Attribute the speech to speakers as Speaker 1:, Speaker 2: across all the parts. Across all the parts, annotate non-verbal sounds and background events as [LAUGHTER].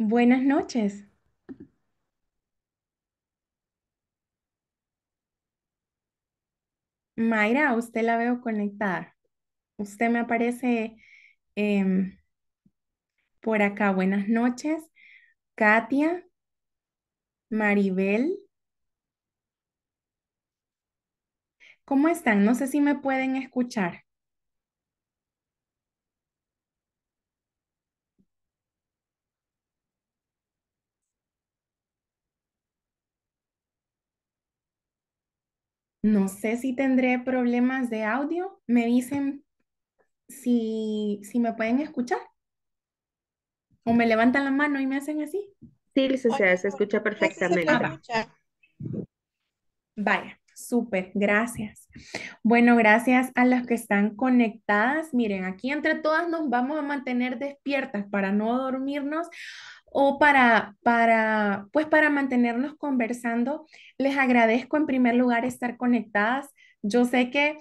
Speaker 1: Buenas noches. Mayra, usted la veo conectada. Usted me aparece em, por acá. Buenas noches. Katia, Maribel, ¿cómo están? No sé si me pueden escuchar. No sé si tendré problemas de audio. Me dicen si, si me pueden escuchar. O me levantan la mano y me hacen así. Sí, licenciada, se
Speaker 2: escucha perfectamente.
Speaker 1: Vaya, súper, gracias. Bueno, gracias a las que están conectadas. Miren, aquí entre todas nos vamos a mantener despiertas para no dormirnos o para, para, pues para mantenernos conversando. Les agradezco en primer lugar estar conectadas. Yo sé que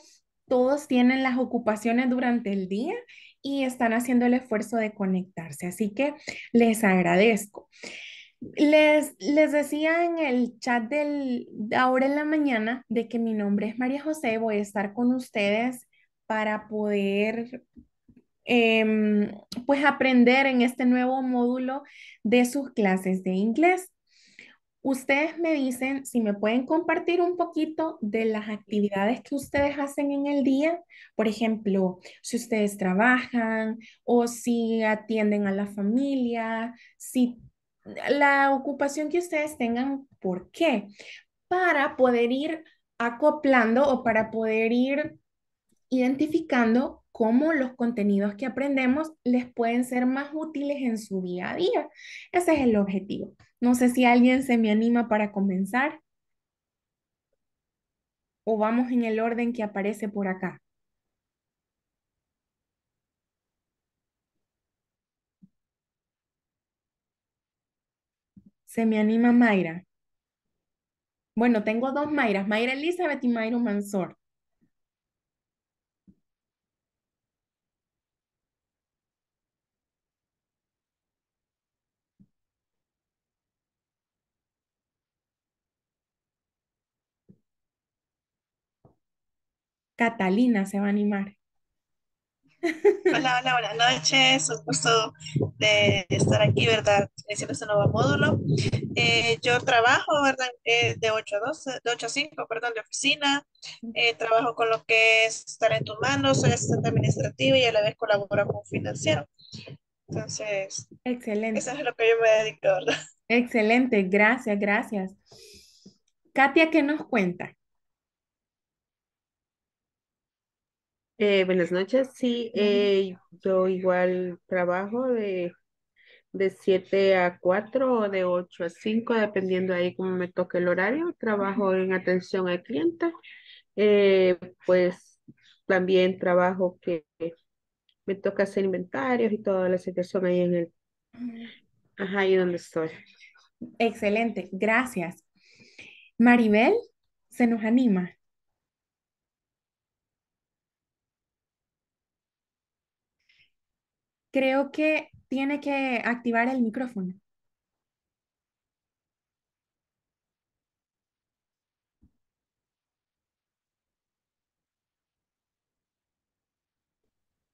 Speaker 1: todos tienen las ocupaciones durante el día y están haciendo el esfuerzo de conectarse, así que les agradezco. Les, les decía en el chat del, ahora en la mañana de que mi nombre es María José, voy a estar con ustedes para poder Em, pues aprender en este nuevo módulo de sus clases de inglés. Ustedes me dicen si me pueden compartir un poquito de las actividades que ustedes hacen en el día, por ejemplo, si ustedes trabajan o si atienden a la familia, si la ocupación que ustedes tengan, ¿por qué? Para poder ir acoplando o para poder ir identificando cómo los contenidos que aprendemos les pueden ser más útiles en su día a día. Ese es el objetivo. No sé si alguien se me anima para comenzar. O vamos en el orden que aparece por acá. Se me anima Mayra. Bueno, tengo dos Mayras, Mayra Elizabeth y Mayra Mansor. Catalina se va a animar.
Speaker 2: Hola, hola, buenas noches. Un gusto de estar aquí, ¿verdad? Iniciando este nuevo módulo. Eh, yo trabajo, ¿verdad? Eh, de 8 a 12, de 8 a 5, perdón, de oficina. Eh, trabajo con lo que es talento humano, soy asistente administrativa y a la vez colaboro con financiero. Entonces, excelente. Eso es lo que yo me dedico, ¿verdad?
Speaker 1: Excelente, gracias, gracias. Katia, ¿qué nos
Speaker 2: cuenta? Eh, buenas noches, sí, eh, yo igual trabajo de, de 7 a 4 o de 8 a 5, dependiendo ahí cómo me toque el horario. Trabajo en atención al cliente, eh, pues también trabajo que me toca hacer inventarios y todas las situación ahí en el, mm. ajá,
Speaker 1: ahí donde estoy. Excelente, gracias. Maribel, se nos anima. creo que tiene que activar el micrófono.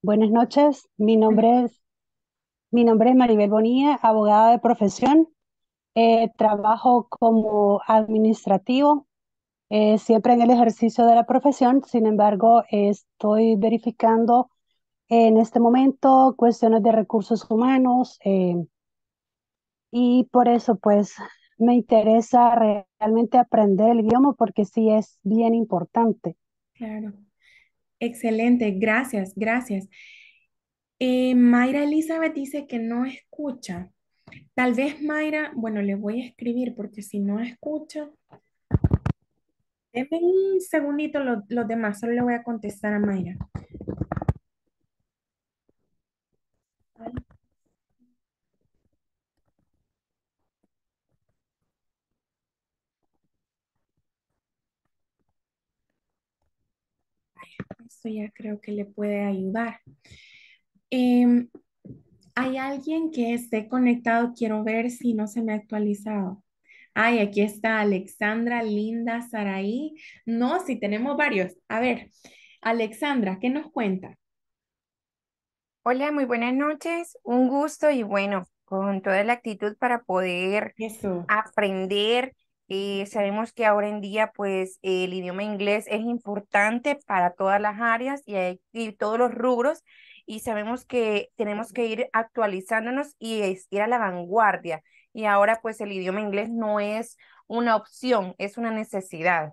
Speaker 2: Buenas noches, mi nombre es, mi nombre es Maribel Bonilla, abogada de profesión. Eh, trabajo como administrativo, eh, siempre en el ejercicio de la profesión, sin embargo, estoy verificando en este momento, cuestiones de recursos humanos. Eh, y por eso, pues, me interesa realmente aprender el idioma porque sí es bien importante.
Speaker 1: Claro. Excelente, gracias, gracias. Eh, Mayra Elizabeth dice que no escucha. Tal vez Mayra, bueno, le voy a escribir porque si no escucha, denme un segundito los demás, solo le voy a contestar a Mayra. Esto ya creo que le puede ayudar. Em, ¿Hay alguien que esté conectado? Quiero ver si no se me ha actualizado. Ay, aquí está Alexandra, Linda, Saraí. No, si tenemos varios. A ver, Alexandra, ¿qué nos cuenta?
Speaker 2: Hola, muy buenas noches. Un gusto y bueno, con toda la actitud para poder aprender. Eh, sabemos que ahora en día, pues, el idioma inglés es importante para todas las áreas y, hay, todos los rubros. Y sabemos que tenemos que ir actualizándonos y ir a la vanguardia. Y ahora, pues, el idioma inglés no es una opción, es una necesidad.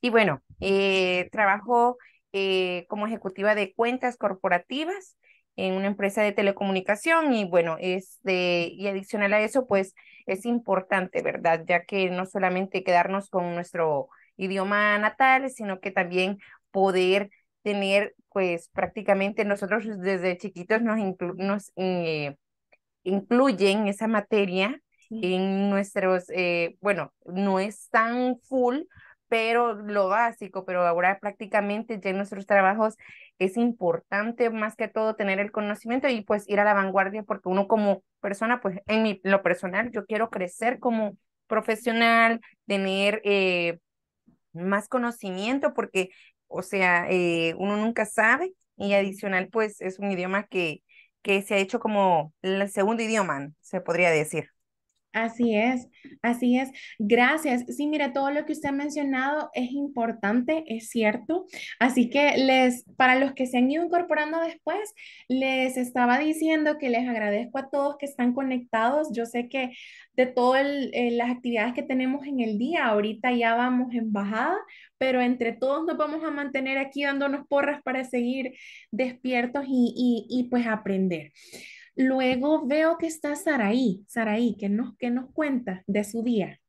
Speaker 2: Y bueno, eh, trabajo eh, como ejecutiva de cuentas corporativas en una empresa de telecomunicación y bueno, este, y adicional a eso, pues es importante, ¿verdad? Ya que no solamente quedarnos con nuestro idioma natal, sino que también poder tener, pues prácticamente nosotros desde chiquitos nos, eh, incluyen esa materia en nuestros, eh, bueno, no es tan full, pero lo básico, pero ahora prácticamente ya en nuestros trabajos es importante más que todo tener el conocimiento y pues ir a la vanguardia porque uno como persona, pues en mi, lo personal, yo quiero crecer como profesional, tener eh, más conocimiento porque, o sea, eh, uno nunca sabe y adicional pues es un idioma que, que se ha hecho como el segundo idioma, se podría decir. Así es, así es. Gracias. Sí, mira, todo lo que usted
Speaker 1: ha mencionado es importante, es cierto. Así que les, para los que se han ido incorporando después, les estaba diciendo que les agradezco a todos que están conectados. Yo sé que de todas eh, las actividades que tenemos en el día, ahorita ya vamos en bajada, pero entre todos nos vamos a mantener aquí dándonos porras para seguir despiertos y, y, y pues aprender. Luego veo que está Saraí. Saraí, ¿qué nos, que nos cuenta de su día?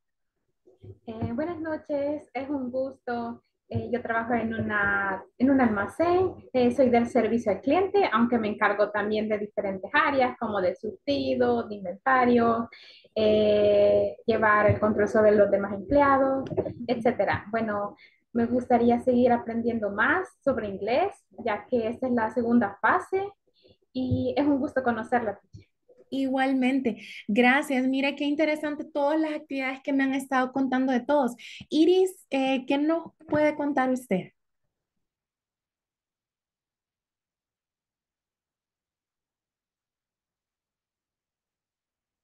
Speaker 1: Eh, buenas noches, es un gusto. Eh, yo trabajo en, una, en un almacén, eh, soy del servicio al cliente, aunque me encargo también de diferentes áreas como de surtido, de inventario, llevar el control sobre los demás empleados, etc. Bueno, me gustaría seguir aprendiendo más sobre inglés, ya que esta es la segunda fase y es un gusto conocerla. Igualmente, gracias. mire qué interesante todas las actividades que me han estado contando de todos. Iris, eh, ¿qué nos puede contar usted?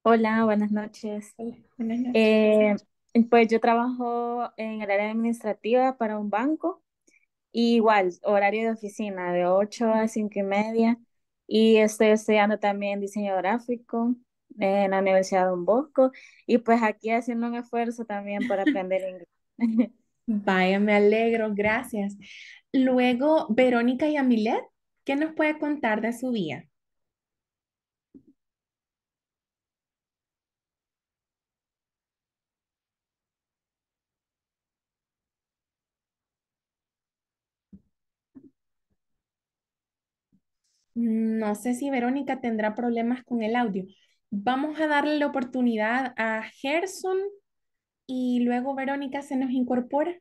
Speaker 2: Hola, buenas noches. buenas noches. Eh, pues yo trabajo en el área administrativa para un banco, igual, horario de oficina de 8 a 5 y media y estoy estudiando también diseño gráfico en la Universidad de Don Bosco y pues aquí haciendo un esfuerzo también para [LAUGHS] aprender inglés.
Speaker 1: [LAUGHS] Vaya, me alegro, gracias. Luego, Verónica y Amilet, ¿qué nos puede contar de su día? No sé si Verónica tendrá problemas con el audio. Vamos a darle la oportunidad a Gerson y luego Verónica se nos incorpora.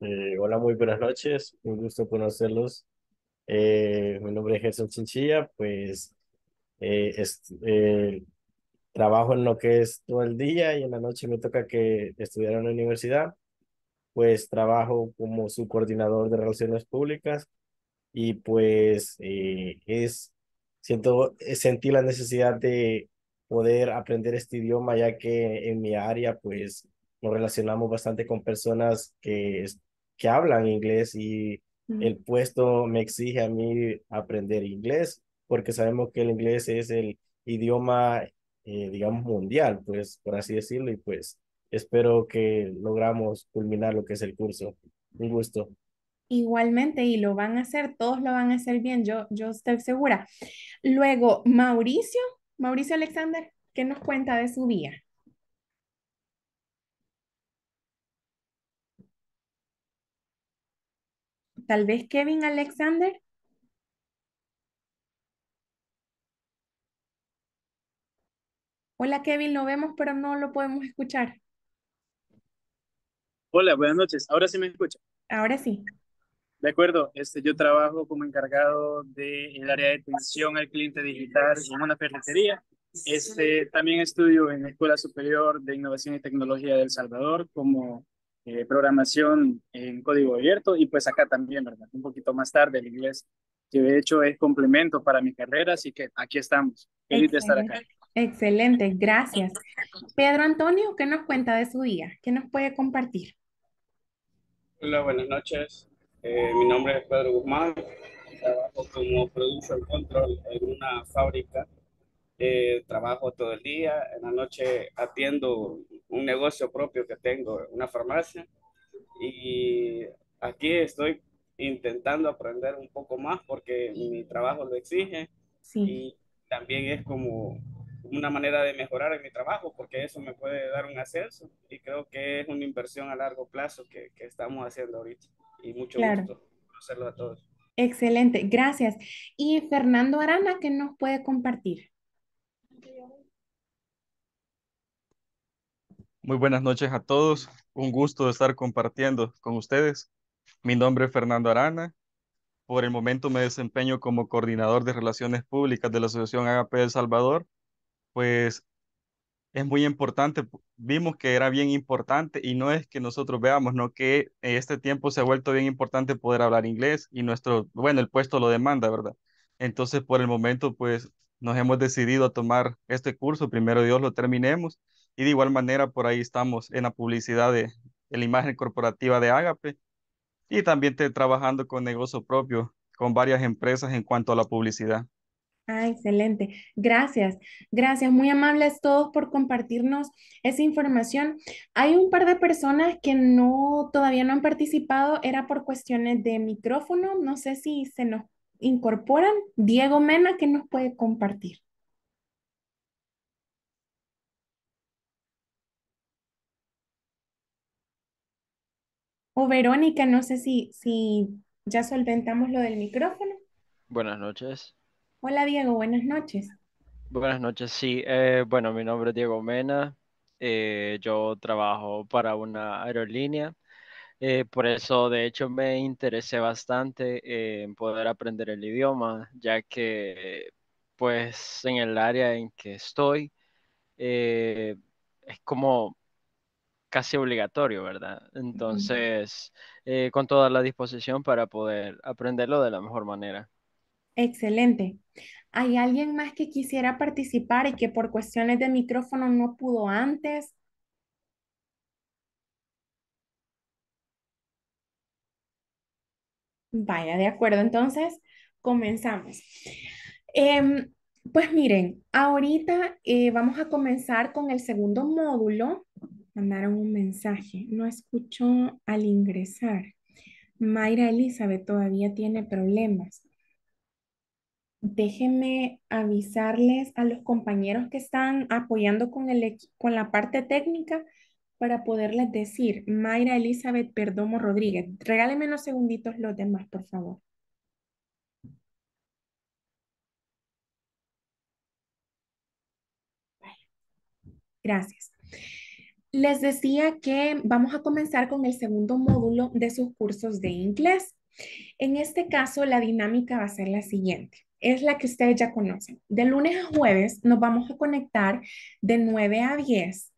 Speaker 2: Eh, hola, muy buenas noches. Un gusto conocerlos. Eh, mi nombre es Gerson Chinchilla. Pues eh, trabajo en lo que es todo el día y en la noche me toca que estudiar en la universidad. Pues trabajo como subcoordinador de relaciones públicas y pues eh, es, siento, eh, sentí la necesidad de poder aprender este idioma ya que en mi área pues nos relacionamos bastante con personas que, que hablan inglés y mm. el puesto me exige a mí aprender inglés porque sabemos que el inglés es el idioma, eh, digamos, mundial, pues por así decirlo, y pues espero que logramos culminar lo que es el curso. Un gusto
Speaker 1: igualmente y lo van a hacer, todos lo van a hacer bien, yo, yo estoy segura. Luego, Mauricio, Mauricio Alexander, ¿qué nos cuenta de su día? Tal vez Kevin Alexander. Hola Kevin, lo vemos pero no lo podemos escuchar.
Speaker 2: Hola, buenas noches. Ahora sí me escucha. Ahora sí. De acuerdo, este, yo trabajo como encargado del área de atención al cliente digital en una ferretería. Este, también estudio en la Escuela Superior de Innovación y Tecnología de Salvador como eh, programación en código abierto y pues acá también, ¿verdad? Un poquito más tarde el inglés, que de hecho es complemento para mi carrera, así que aquí estamos. Feliz de estar acá.
Speaker 1: Excelente, gracias. Pedro Antonio, ¿qué nos cuenta de su día? ¿Qué nos puede compartir?
Speaker 2: Hola, buenas noches. Eh, mi nombre es Pedro Guzmán, trabajo como production control en una fábrica. Eh, trabajo todo el día, en la noche atiendo un negocio propio que tengo, una farmacia. Y aquí estoy intentando aprender un poco más porque mi trabajo lo exige. Y también es como una manera de mejorar en mi trabajo porque eso me puede dar un ascenso y creo que es una inversión a largo plazo que estamos haciendo ahorita y mucho gusto conocerlos a todos.
Speaker 1: Excelente, gracias. Y Fernando Arana, ¿qué nos puede compartir?
Speaker 2: Muy buenas noches a todos. Un gusto estar compartiendo con ustedes. Mi nombre es Fernando Arana. Por el momento me desempeño como coordinador de relaciones públicas de la Asociación AGP El Salvador. Pues es muy importante. Vimos que era bien importante y no es que nosotros veamos, no que este tiempo se ha vuelto bien importante poder hablar inglés y nuestro, bueno, el puesto lo demanda, ¿verdad? Entonces, por el momento, pues nos hemos decidido a tomar este curso. Primero Dios lo terminemos y de igual manera por ahí estamos en la publicidad de, la imagen corporativa de Ágape y también te, trabajando con negocio propio, con varias empresas en cuanto a la publicidad.
Speaker 1: Ah, excelente. Gracias. Gracias. Muy amables todos por compartirnos esa información. Hay un par de personas que no todavía no han participado. Era por cuestiones de micrófono. No sé si se nos incorporan. Diego Mena, ¿qué nos puede compartir? O Verónica, no sé si, si ya solventamos lo del micrófono.
Speaker 2: Buenas noches.
Speaker 1: Hola Diego, buenas noches.
Speaker 2: Buenas noches, sí. Eh, bueno, mi nombre es Diego Mena. Eh, yo trabajo para una aerolínea. Eh, por eso, de hecho, me interesé bastante en poder aprender el idioma, ya que, pues, en el área en que estoy, es como casi obligatorio, ¿verdad? Entonces, con toda la disposición para poder aprenderlo de la mejor manera.
Speaker 1: Excelente. ¿Hay alguien más que quisiera participar y que por cuestiones de micrófono no pudo antes? Vaya, de acuerdo. Entonces, comenzamos. Em, pues miren, ahorita eh, vamos a comenzar con el segundo módulo. Mandaron un mensaje. No escuchó al ingresar. Mayra Elizabeth todavía tiene problemas. Déjenme avisarles a los compañeros que están apoyando con, el, con la parte técnica para poderles decir, Mayra Elizabeth Perdomo Rodríguez, regálenme unos segunditos los demás, por favor. Gracias. Les decía que vamos a comenzar con el segundo módulo de sus cursos de inglés. En este caso, la dinámica va a ser la siguiente es la que ustedes ya conocen. De lunes a jueves nos vamos a conectar de 9 a 10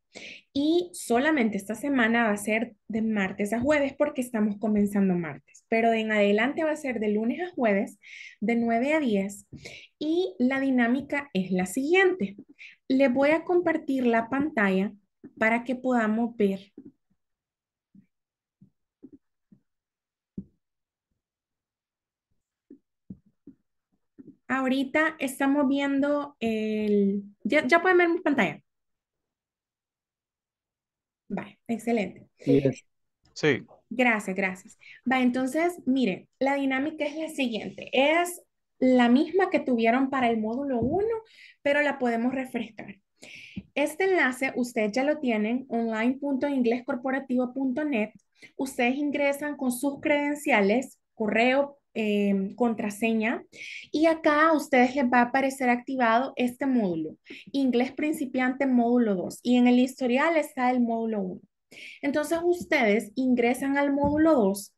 Speaker 1: y solamente esta semana va a ser de martes a jueves porque estamos comenzando martes, pero de en adelante va a ser de lunes a jueves de 9 a 10 y la dinámica es la siguiente. Les voy a compartir la pantalla para que podamos ver Ahorita estamos viendo el... Ya, pueden ver mi pantalla. Vale, excelente. Sí. Gracias, gracias. Va, entonces, miren, la dinámica es la siguiente. Es la misma que tuvieron para el módulo 1, pero la podemos refrescar. Este enlace ustedes ya lo tienen, online.inglescorporativo.net. Ustedes ingresan con sus credenciales, correo, Em, contraseña y acá a ustedes les va a aparecer activado este módulo, inglés principiante módulo 2 y en el historial está el módulo 1. Entonces ustedes ingresan al módulo 2.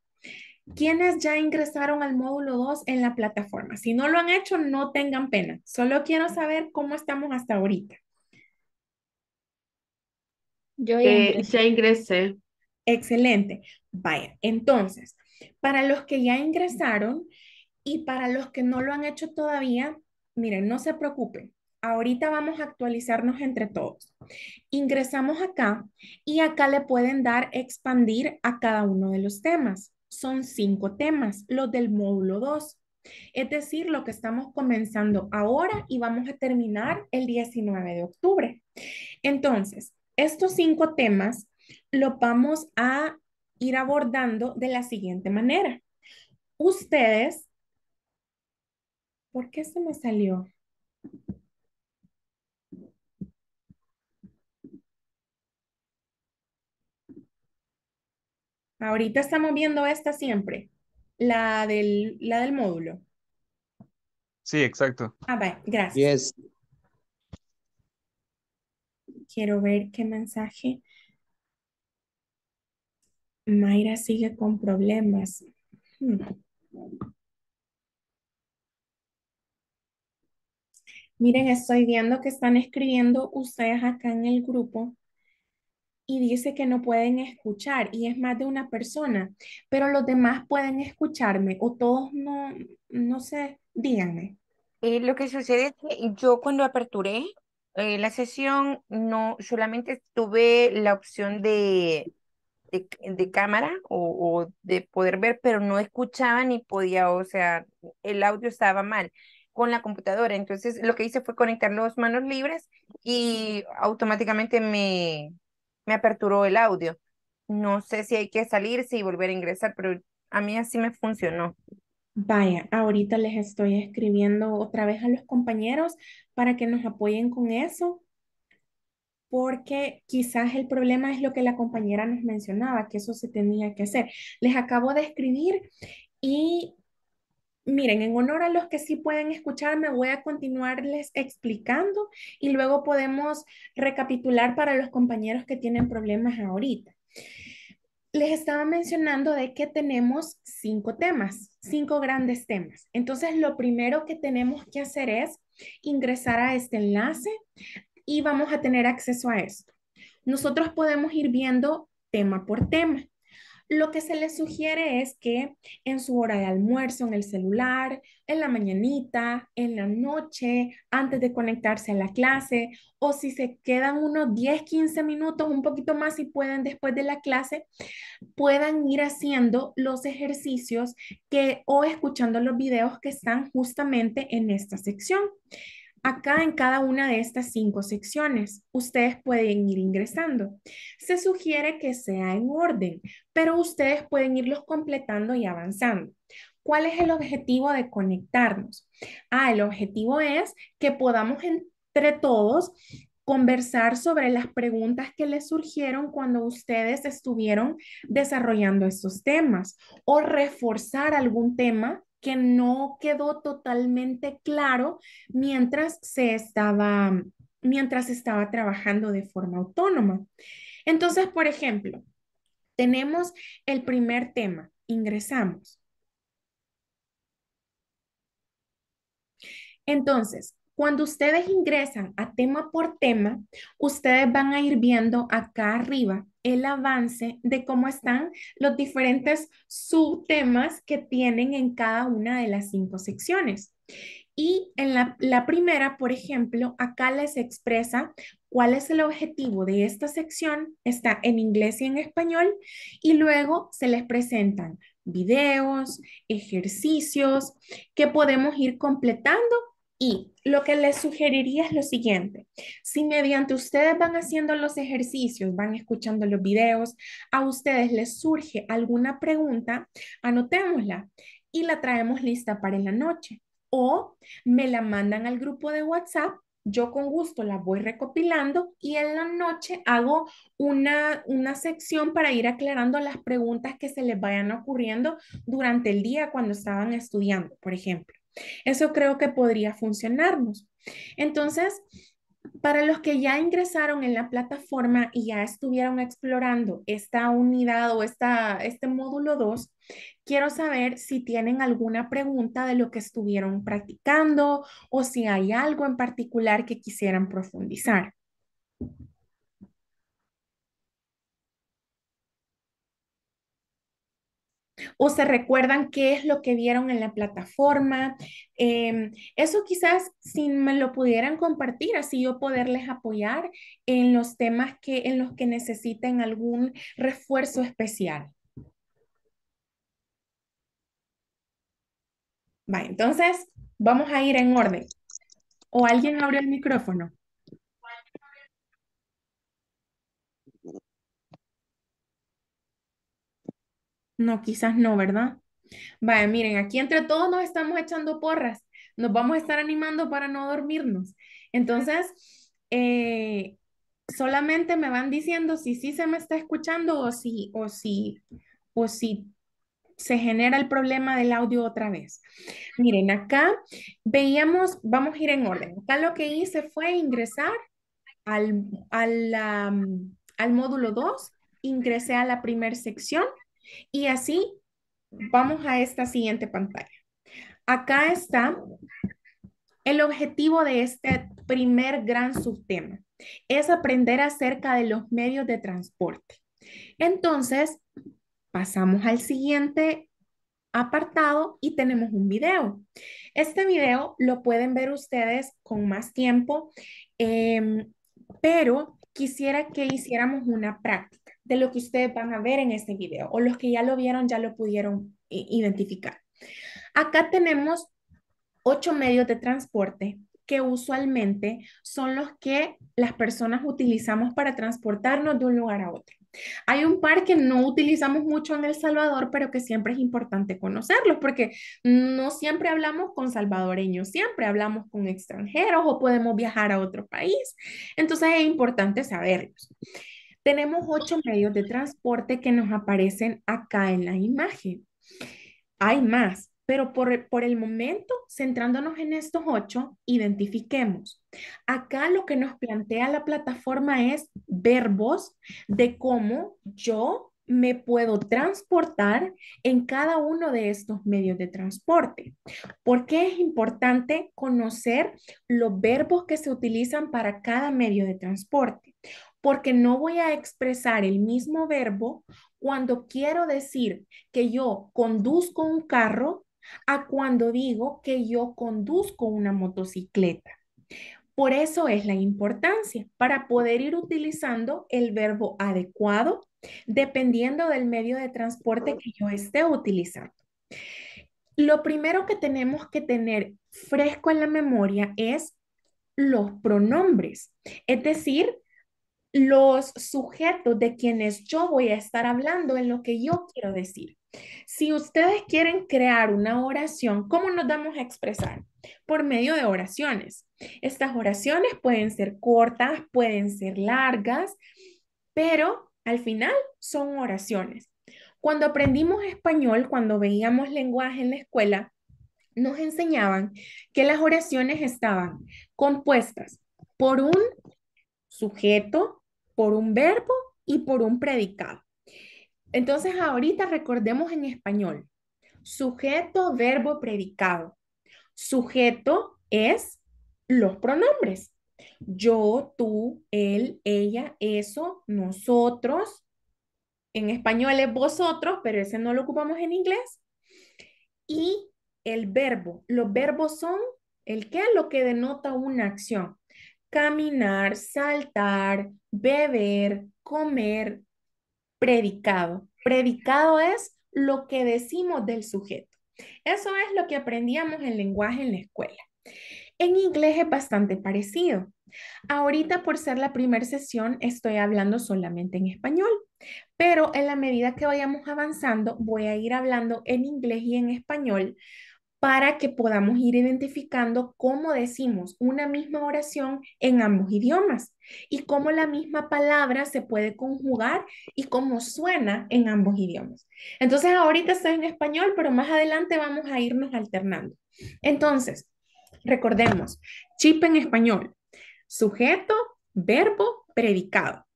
Speaker 1: Quienes ya ingresaron al módulo 2 en la plataforma? Si no lo han hecho, no tengan pena. Solo quiero saber cómo estamos hasta ahorita.
Speaker 2: Yo ya eh, ingresé. ya
Speaker 1: ingresé. Excelente. Vaya, entonces, para los que ya ingresaron y para los que no lo han hecho todavía, miren, no se preocupen. Ahorita vamos a actualizarnos entre todos. Ingresamos acá y acá le pueden dar expandir a cada uno de los temas. Son cinco temas, los del módulo 2. Es decir, lo que estamos comenzando ahora y vamos a terminar el 19 de octubre. Entonces, estos cinco temas los vamos a abordando de la siguiente manera. Ustedes, ¿por qué se me salió? Ahorita estamos viendo esta siempre, la del, la del módulo.
Speaker 2: Sí, exacto.
Speaker 1: Ah, gracias. Quiero ver qué mensaje. Mayra sigue con problemas. Hmm. Miren, estoy viendo que están escribiendo ustedes acá en el grupo y dice que no pueden escuchar y es más de una persona, pero los demás pueden escucharme o
Speaker 2: todos no, no sé,
Speaker 1: díganme.
Speaker 2: Eh, lo que sucede es que yo cuando aperturé eh, la sesión no solamente tuve la opción de de, cámara o, de poder ver, pero no escuchaba ni podía, o sea, el audio estaba mal con la computadora. Entonces lo que hice fue conectar los manos libres y automáticamente me, me aperturó el audio. No sé si hay que salirse y volver a ingresar, pero a mí así me funcionó.
Speaker 1: Vaya, ahorita les estoy escribiendo otra vez a los compañeros para que nos apoyen con eso porque quizás el problema es lo que la compañera nos mencionaba, que eso se tenía que hacer. Les acabo de escribir y miren, en honor a los que sí pueden escucharme, voy a continuarles explicando y luego podemos recapitular para los compañeros que tienen problemas ahorita. Les estaba mencionando de que tenemos cinco temas, cinco grandes temas. Entonces, lo primero que tenemos que hacer es ingresar a este enlace, y vamos a tener acceso a esto. Nosotros podemos ir viendo tema por tema. Lo que se les sugiere es que en su hora de almuerzo, en el celular, en la mañanita, en la noche, antes de conectarse a la clase, o si se quedan unos 10, 15 minutos, un poquito más si pueden después de la clase, puedan ir haciendo los ejercicios que o escuchando los videos que están justamente en esta sección. Acá en cada una de estas cinco secciones, ustedes pueden ir ingresando. Se sugiere que sea en orden, pero ustedes pueden irlos completando y avanzando. ¿Cuál es el objetivo de conectarnos? Ah, el objetivo es que podamos entre todos conversar sobre las preguntas que les surgieron cuando ustedes estuvieron desarrollando estos temas o reforzar algún tema que no quedó totalmente claro mientras se estaba, mientras estaba trabajando de forma autónoma. Entonces, por ejemplo, tenemos el primer tema, ingresamos. Entonces, cuando ustedes ingresan a tema por tema, ustedes van a ir viendo acá arriba el avance de cómo están los diferentes subtemas que tienen en cada una de las cinco secciones. Y en la, la, primera, por ejemplo, acá les expresa cuál es el objetivo de esta sección, está en inglés y en español, y luego se les presentan videos, ejercicios que podemos ir completando y lo que les sugeriría es lo siguiente, si mediante ustedes van haciendo los ejercicios, van escuchando los videos, a ustedes les surge alguna pregunta, anotémosla y la traemos lista para la noche. O me la mandan al grupo de WhatsApp, yo con gusto la voy recopilando y en la noche hago una, una sección para ir aclarando las preguntas que se les vayan ocurriendo durante el día cuando estaban estudiando, por ejemplo. Eso creo que podría funcionarnos. Entonces, para los que ya ingresaron en la plataforma y ya estuvieron explorando esta unidad o esta, este módulo 2, quiero saber si tienen alguna pregunta de lo que estuvieron practicando o si hay algo en particular que quisieran profundizar. o se recuerdan qué es lo que vieron en la plataforma. Em, eso quizás si me lo pudieran compartir, así yo poderles apoyar en los temas que, en los que necesiten algún refuerzo especial. Va, entonces vamos a ir en orden. ¿O alguien abre el micrófono? No, quizás no, ¿verdad? Vaya, miren, aquí entre todos nos estamos echando porras, nos vamos a estar animando para no dormirnos. Entonces, eh, solamente me van diciendo si sí se me está escuchando o si, o si, o si se genera el problema del audio otra vez. Miren, acá veíamos, vamos a ir en orden. Acá lo que hice fue ingresar al, al módulo 2, ingresé a la primera sección y así vamos a esta siguiente pantalla. Acá está el objetivo de este primer gran subtema. Es aprender acerca de los medios de transporte. Entonces, pasamos al siguiente apartado y tenemos un video. Este video lo pueden ver ustedes con más tiempo, em, pero quisiera que hiciéramos una práctica de lo que ustedes van a ver en este video o los que ya lo vieron ya lo pudieron identificar. Acá tenemos ocho medios de transporte que usualmente son los que las personas utilizamos para transportarnos de un lugar a otro. Hay un par que no utilizamos mucho en El Salvador, pero que siempre es importante conocerlos, porque no siempre hablamos con salvadoreños, siempre hablamos con extranjeros o podemos viajar a otro país. Entonces es importante saberlos. Tenemos ocho medios de transporte que nos aparecen acá en la imagen. Hay más, pero por, el momento, centrándonos en estos ocho, identifiquemos. Acá lo que nos plantea la plataforma es verbos de cómo yo me puedo transportar en cada uno de estos medios de transporte. ¿Por qué es importante conocer los verbos que se utilizan para cada medio de transporte? porque no voy a expresar el mismo verbo cuando quiero decir que yo conduzco un carro a cuando digo que yo conduzco una motocicleta. Por eso es la importancia, para poder ir utilizando el verbo adecuado dependiendo del medio de transporte que yo esté utilizando. Lo primero que tenemos que tener fresco en la memoria es los pronombres, es decir, los sujetos de quienes yo voy a estar hablando en lo que yo quiero decir. Si ustedes quieren crear una oración, ¿cómo nos damos a expresar? Por medio de oraciones. Estas oraciones pueden ser cortas, pueden ser largas, pero al final son oraciones. Cuando aprendimos español, cuando veíamos lenguaje en la escuela, nos enseñaban que las oraciones estaban compuestas por un sujeto, por un verbo y por un predicado. Entonces ahorita recordemos en español, sujeto, verbo, predicado. Sujeto es los pronombres. Yo, tú, él, ella, eso, nosotros. En español es vosotros, pero ese no lo ocupamos en inglés. Y el verbo. Los verbos son el qué, lo que denota una acción caminar, saltar, beber, comer, predicado. Predicado es lo que decimos del sujeto. Eso es lo que aprendíamos en lenguaje en la escuela. En inglés es bastante parecido. Ahorita por ser la primera sesión estoy hablando solamente en español, pero en la medida que vayamos avanzando voy a ir hablando en inglés y en español para que podamos ir identificando cómo decimos una misma oración en ambos idiomas y cómo la misma palabra se puede conjugar y cómo suena en ambos idiomas. Entonces, ahorita está en español, pero más adelante vamos a irnos alternando. Entonces, recordemos, chip en español, sujeto, verbo, predicado.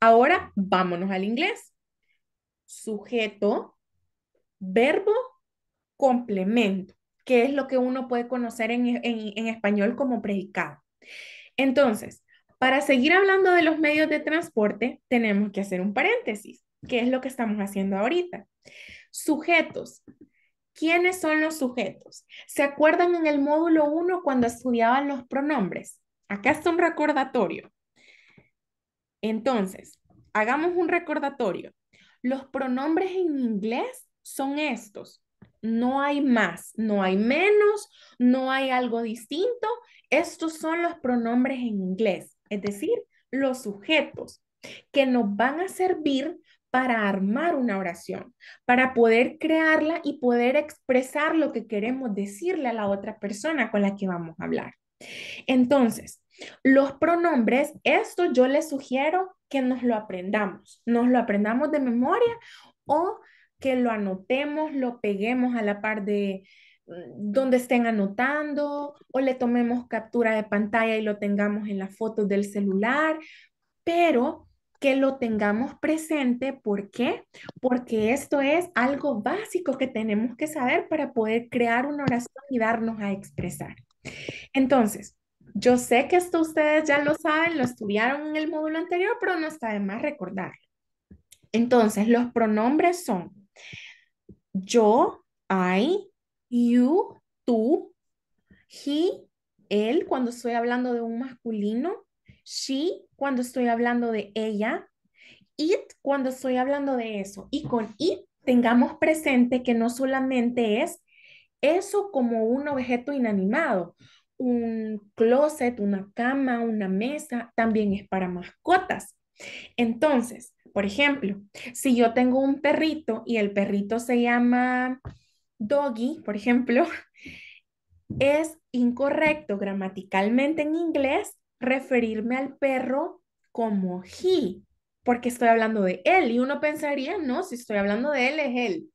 Speaker 1: Ahora vámonos al inglés. Sujeto, verbo, complemento, que es lo que uno puede conocer en, español como predicado. Entonces, para seguir hablando de los medios de transporte, tenemos que hacer un paréntesis, que es lo que estamos haciendo ahorita. Sujetos, ¿Quiénes son los sujetos? ¿Se acuerdan en el módulo 1 cuando estudiaban los pronombres? Acá está un recordatorio. Entonces, hagamos un recordatorio. Los pronombres en inglés son estos. No hay más, no hay menos, no hay algo distinto. Estos son los pronombres en inglés, es decir, los sujetos que nos van a servir para armar una oración, para poder crearla y poder expresar lo que queremos decirle a la otra persona con la que vamos a hablar. Entonces, los pronombres, esto yo les sugiero que nos lo aprendamos, nos lo aprendamos de memoria o que lo anotemos, lo peguemos a la par de mm, donde estén anotando o le tomemos captura de pantalla y lo tengamos en las fotos del celular, pero que lo tengamos presente. ¿Por qué? Porque esto es algo básico que tenemos que saber para poder crear una oración y darnos a expresar. Entonces, yo sé que esto ustedes ya lo saben, lo estudiaron en el módulo anterior, pero no está de más recordarlo. Entonces, los pronombres son yo, I, you, tú, he, él cuando estoy hablando de un masculino, she cuando estoy hablando de ella, it cuando estoy hablando de eso. Y con it tengamos presente que no solamente es eso como un objeto inanimado, un closet, una cama, una mesa, también es para mascotas. Entonces, por ejemplo, si yo tengo un perrito y el perrito se llama doggy, por ejemplo, [LAUGHS] es incorrecto gramaticalmente en inglés referirme al perro como he, porque estoy hablando de él y uno pensaría, no, si estoy hablando de él es él.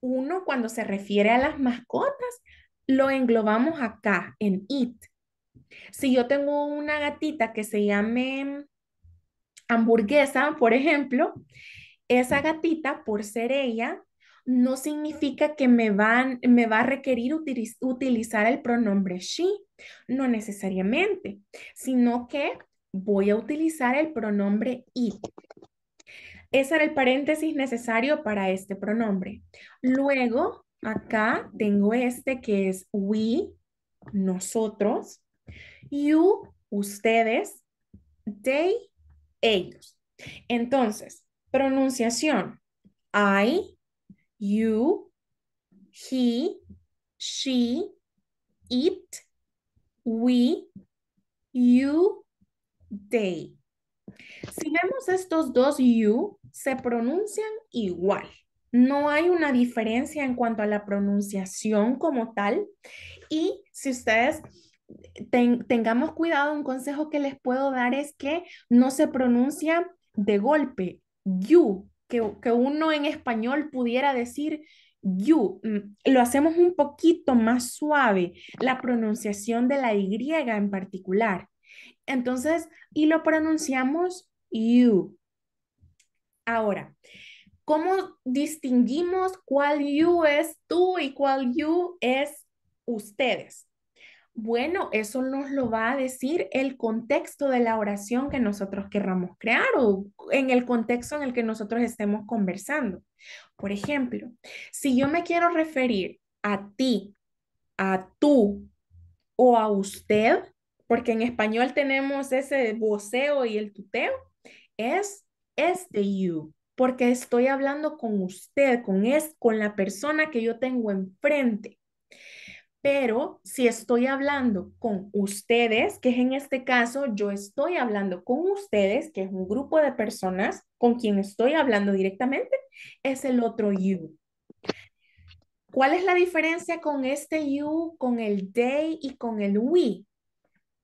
Speaker 1: Uno cuando se refiere a las mascotas, lo englobamos acá en it. Si yo tengo una gatita que se llame hamburguesa, por ejemplo, esa gatita, por ser ella, no significa que me, me va a requerir utilizar el pronombre she, no necesariamente, sino que voy a utilizar el pronombre it. Ese era el paréntesis necesario para este pronombre. Luego, acá tengo este que es we, nosotros, you, ustedes, they, ellos. Entonces, pronunciación. I, you, he, she, it, we, you, they. Si vemos estos dos you, se pronuncian igual. No hay una diferencia en cuanto a la pronunciación como tal. Y si ustedes ten, tengamos cuidado, un consejo que les puedo dar es que no se pronuncia de golpe you, que, que uno en español pudiera decir you, mm, lo hacemos un poquito más suave, la pronunciación de la Y en particular. Entonces, y lo pronunciamos you. Ahora, ¿cómo distinguimos cuál you es tú y cuál you es ustedes? Bueno, eso nos lo va a decir el contexto de la oración que nosotros querramos crear o en el contexto en el que nosotros estemos conversando. Por ejemplo, si yo me quiero referir a ti, a tú o a usted, porque en español tenemos ese voceo y el tuteo, es este you, porque estoy hablando con usted, con es con la persona que yo tengo enfrente. Pero si estoy hablando con ustedes, que es en este caso, yo estoy hablando con ustedes, que es un grupo de personas con quien estoy hablando directamente, es el otro you. ¿Cuál es la diferencia con este you, con el they y con el we?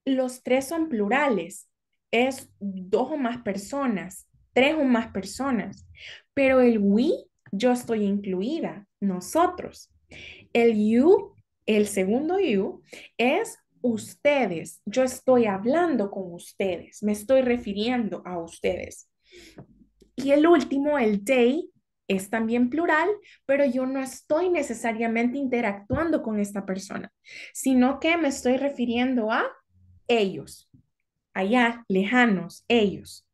Speaker 1: Los tres son plurales. Es dos o más personas, tres o más personas. Pero el we, yo estoy incluida, nosotros. El you el segundo you es ustedes. Yo estoy hablando con ustedes. Me estoy refiriendo a ustedes. Y el último, el they, es también plural, pero yo no estoy necesariamente interactuando con esta persona, sino que me estoy refiriendo a ellos, allá, lejanos, ellos.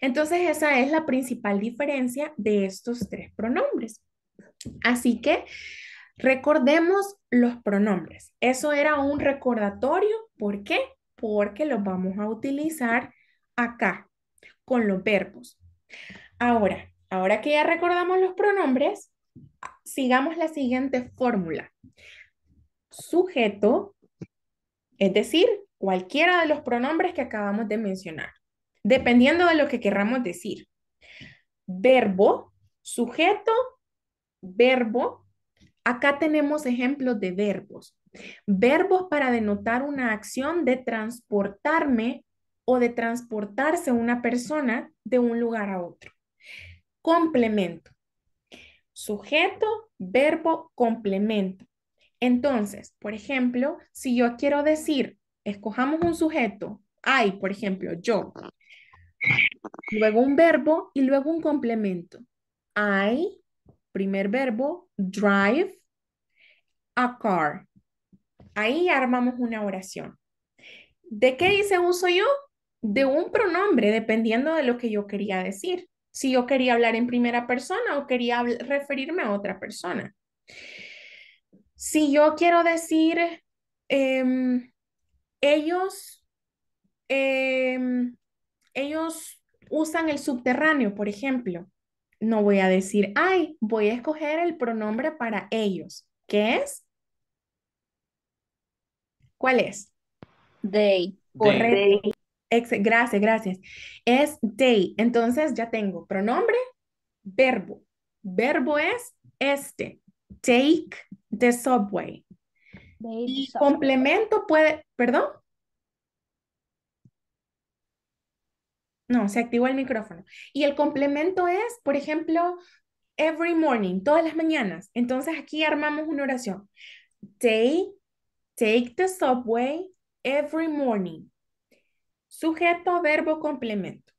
Speaker 1: Entonces esa es la principal diferencia de estos tres pronombres. Así que Recordemos los pronombres. Eso era un recordatorio. ¿Por qué? Porque los vamos a utilizar acá con los verbos. Ahora, ahora que ya recordamos los pronombres, sigamos la siguiente fórmula. Sujeto, es decir, cualquiera de los pronombres que acabamos de mencionar, dependiendo de lo que querramos decir. Verbo, sujeto, verbo, Acá tenemos ejemplos de verbos. Verbos para denotar una acción de transportarme o de transportarse una persona de un lugar a otro. Complemento. Sujeto, verbo, complemento. Entonces, por ejemplo, si yo quiero decir, escojamos un sujeto, hay, por ejemplo, yo, luego un verbo y luego un complemento. Hay primer verbo, drive a car. Ahí armamos una oración. ¿De qué hice uso yo? De un pronombre, dependiendo de lo que yo quería decir. Si yo quería hablar en primera persona o quería referirme a otra persona. Si yo quiero decir, em, ellos, em, ellos usan el subterráneo, por ejemplo no voy a decir, ay, voy a escoger el pronombre para ellos. ¿Qué es? ¿Cuál es? They.
Speaker 2: Correcto.
Speaker 1: Gracias, gracias. Es they. Entonces ya tengo pronombre, verbo. Verbo es este. Take the subway. y complemento puede, perdón. No, se activó el micrófono. Y el complemento es, por ejemplo, every morning, todas las mañanas. Entonces aquí armamos una oración. They take the subway every morning. Sujeto, verbo, complemento.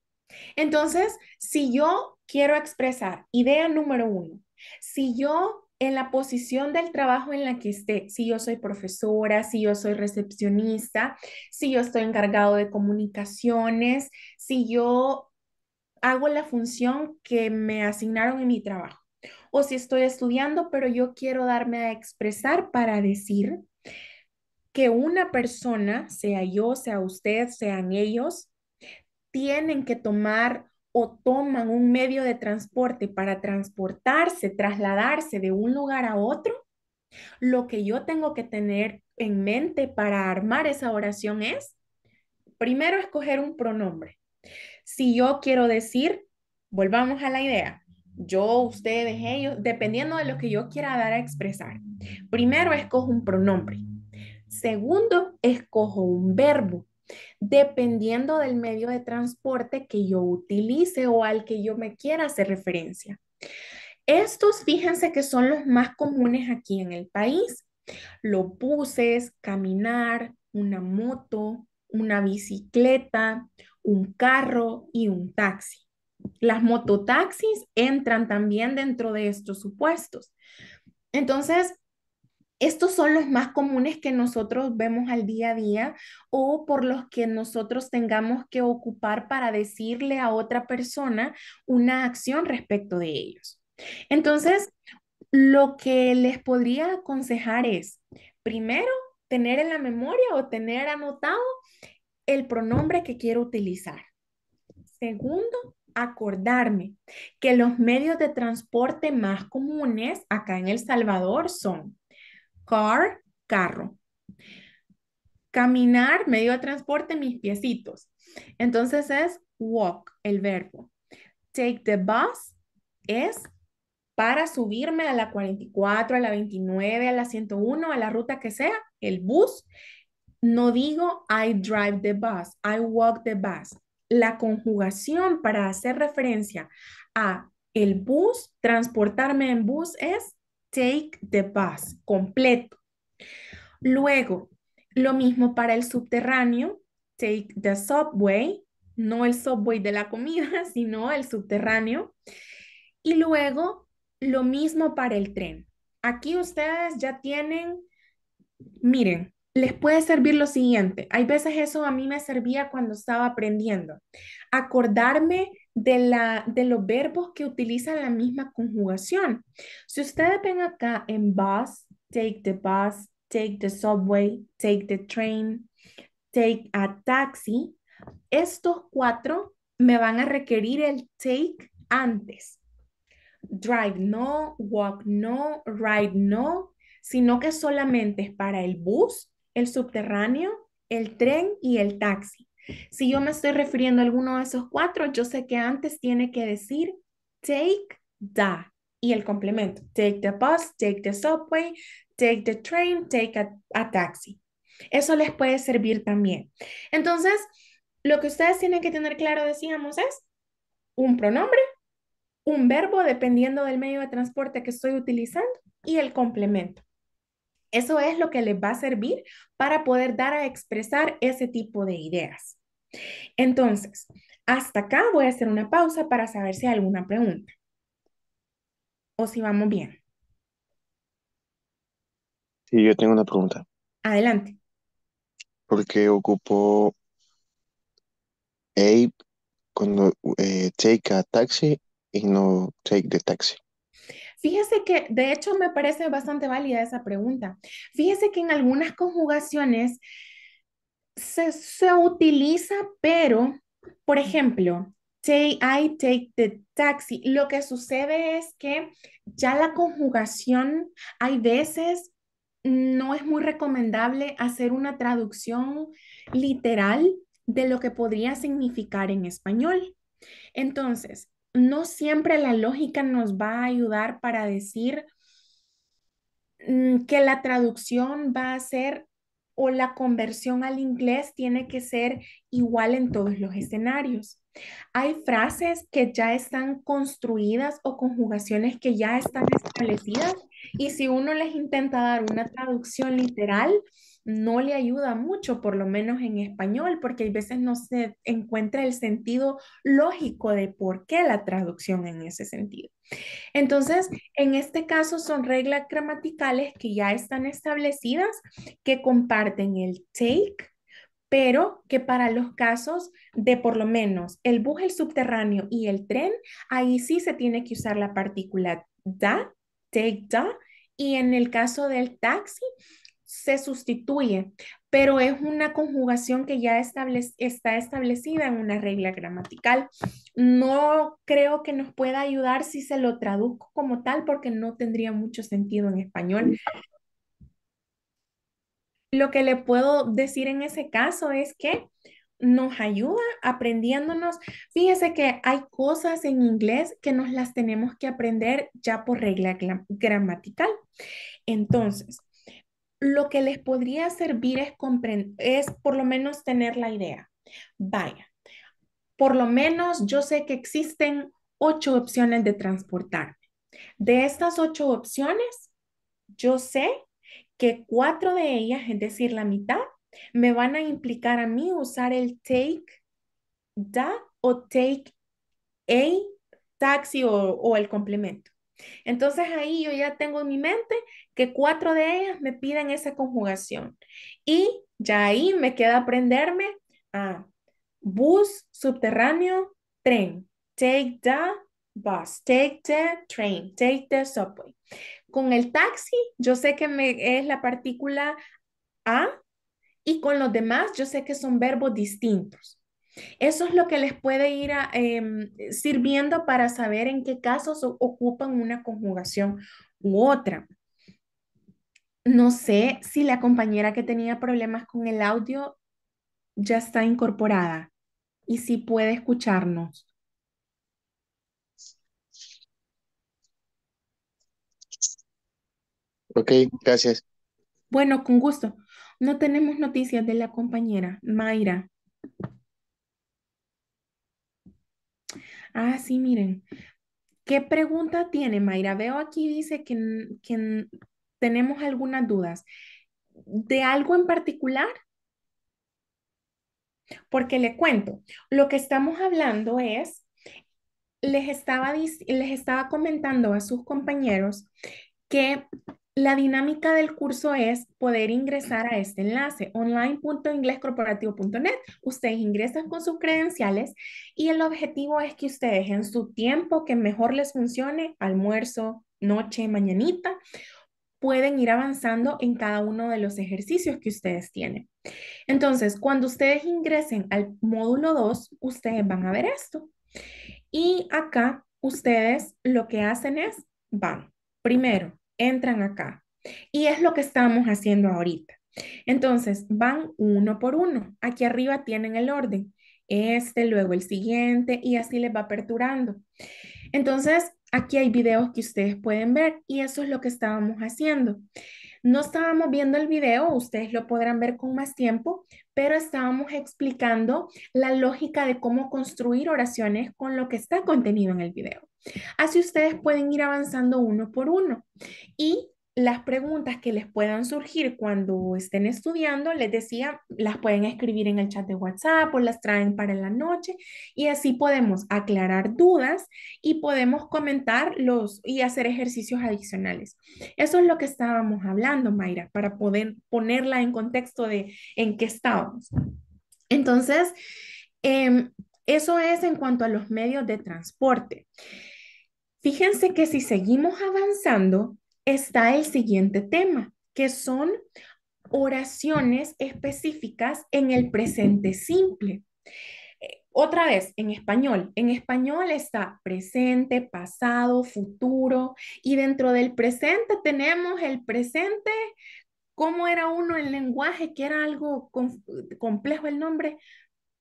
Speaker 1: Entonces, si yo quiero expresar idea número uno, si yo en la posición del trabajo en la que esté, si yo soy profesora, si yo soy recepcionista, si yo estoy encargado de comunicaciones, si yo hago la función que me asignaron en mi trabajo, o si estoy estudiando, pero yo quiero darme a expresar para decir que una persona, sea yo, sea usted, sean ellos, tienen que tomar o toman un medio de transporte para transportarse, trasladarse de un lugar a otro, lo que yo tengo que tener en mente para armar esa oración es, primero, escoger un pronombre. Si yo quiero decir, volvamos a la idea, yo, ustedes, ellos, dependiendo de lo que yo quiera dar a expresar. Primero, escojo un pronombre. Segundo, escojo un verbo dependiendo del medio de transporte que yo utilice o al que yo me quiera hacer referencia. Estos, fíjense que son los más comunes aquí en el país. Los buses, caminar, una moto, una bicicleta, un carro y un taxi. Las mototaxis entran también dentro de estos supuestos. Entonces, estos son los más comunes que nosotros vemos al día a día o por los que nosotros tengamos que ocupar para decirle a otra persona una acción respecto de ellos. Entonces, lo que les podría aconsejar es, primero, tener en la memoria o tener anotado el pronombre que quiero utilizar. Segundo, acordarme que los medios de transporte más comunes acá en El Salvador son Car, carro. Caminar, medio de transporte, mis piecitos. Entonces es walk, el verbo. Take the bus es para subirme a la 44, a la 29, a la 101, a la ruta que sea, el bus. No digo I drive the bus, I walk the bus. La conjugación para hacer referencia a el bus, transportarme en bus es take the bus, completo. Luego, lo mismo para el subterráneo, take the subway, no el subway de la comida, [LAUGHS] sino el subterráneo. Y luego, lo mismo para el tren. Aquí ustedes ya tienen, miren, les puede servir lo siguiente. Hay veces eso a mí me servía cuando estaba aprendiendo. Acordarme de, la, de los verbos que utilizan la misma conjugación. Si ustedes ven acá en bus, take the bus, take the subway, take the train, take a taxi, estos cuatro me van a requerir el take antes. Drive no, walk no, ride no, sino que solamente es para el bus, el subterráneo, el tren y el taxi. Si yo me estoy refiriendo a alguno de esos cuatro, yo sé que antes tiene que decir take the y el complemento. Take the bus, take the subway, take the train, take a, a taxi. Eso les puede servir también. Entonces, lo que ustedes tienen que tener claro, decíamos, es un pronombre, un verbo dependiendo del medio de transporte que estoy utilizando y el complemento. Eso es lo que les va a servir para poder dar a expresar ese tipo de ideas. Entonces, hasta acá voy a hacer una pausa para saber si hay alguna pregunta o si vamos bien.
Speaker 2: Sí, yo tengo una pregunta. Adelante. ¿Por qué ocupo Abe cuando eh, take a taxi y no take the taxi?
Speaker 1: Fíjese que, de hecho, me parece bastante válida esa pregunta. Fíjese que en algunas conjugaciones se, utiliza, pero, por ejemplo, I take the taxi. Lo que sucede es que ya la conjugación, hay veces, no es muy recomendable hacer una traducción literal de lo que podría significar en español. Entonces, no siempre la lógica nos va a ayudar para decir mm, que la traducción va a ser o la conversión al inglés tiene que ser igual en todos los escenarios. Hay frases que ya están construidas o conjugaciones que ya están establecidas y si uno les intenta dar una traducción literal, no le ayuda mucho, por lo menos en español, porque hay veces no se encuentra el sentido lógico de por qué la traducción en ese sentido. Entonces, en este caso son reglas gramaticales que ya están establecidas, que comparten el take, pero que para los casos de por lo menos el bus, el subterráneo y el tren, ahí sí se tiene que usar la partícula da, take da, y en el caso del taxi se sustituye, pero es una conjugación que ya está establecida en una regla gramatical. No creo que nos pueda ayudar si se lo traduzco como tal, porque no tendría mucho sentido en español. Lo que le puedo decir en ese caso es que nos ayuda aprendiéndonos. Fíjese que hay cosas en inglés que nos las tenemos que aprender ya por regla gramatical. Entonces, lo que les podría servir es, es por lo menos tener la idea. Vaya, por lo menos yo sé que existen ocho opciones de transportarme. De estas ocho opciones, yo sé que cuatro de ellas, es decir, la mitad, me van a implicar a mí usar el take da o take a taxi o el complemento. Entonces ahí yo ya tengo en mi mente que cuatro de ellas me piden esa conjugación. Y ya ahí me queda aprenderme a bus, subterráneo, tren. Take the bus, take the train, take the subway. Con el taxi, yo sé que me, es la partícula a y con los demás, yo sé que son verbos distintos. Eso es lo que les puede ir em, sirviendo para saber en qué casos ocupan una conjugación u otra. No sé si la compañera que tenía problemas con el audio ya está incorporada y si puede escucharnos.
Speaker 2: Ok, gracias.
Speaker 1: Bueno, con gusto. No tenemos noticias de la compañera Mayra. Ah, sí, miren. ¿Qué pregunta tiene Mayra? Veo aquí dice que, tenemos algunas dudas. ¿De algo en particular? Porque le cuento, lo que estamos hablando es, les estaba, les estaba comentando a sus compañeros que la dinámica del curso es poder ingresar a este enlace online.inglescorporativo.net. Ustedes ingresan con sus credenciales y el objetivo es que ustedes en su tiempo que mejor les funcione, almuerzo, noche, mañanita, pueden ir avanzando en cada uno de los ejercicios que ustedes tienen. Entonces, cuando ustedes ingresen al módulo 2, ustedes van a ver esto. Y acá ustedes lo que hacen es van primero entran acá. Y es lo que estamos haciendo ahorita. Entonces, van uno por uno. Aquí arriba tienen el orden. Este, luego el siguiente y así les va aperturando. Entonces, aquí hay videos que ustedes pueden ver y eso es lo que estábamos haciendo. No estábamos viendo el video, ustedes lo podrán ver con más tiempo, pero estábamos explicando la lógica de cómo construir oraciones con lo que está contenido en el video. Así ustedes pueden ir avanzando uno por uno. Y las preguntas que les puedan surgir cuando estén estudiando, les decía, las pueden escribir en el chat de WhatsApp o las traen para la noche y así podemos aclarar dudas y podemos comentar y hacer ejercicios adicionales. Eso es lo que estábamos hablando, Mayra, para poder ponerla en contexto de en qué estábamos. Entonces, em, eso es en cuanto a los medios de transporte. Fíjense que si seguimos avanzando, está el siguiente tema, que son oraciones específicas en el presente simple. Eh, otra vez, en español. En español está presente, pasado, futuro. Y dentro del presente tenemos el presente, ¿cómo era uno el lenguaje? Que era algo complejo el nombre.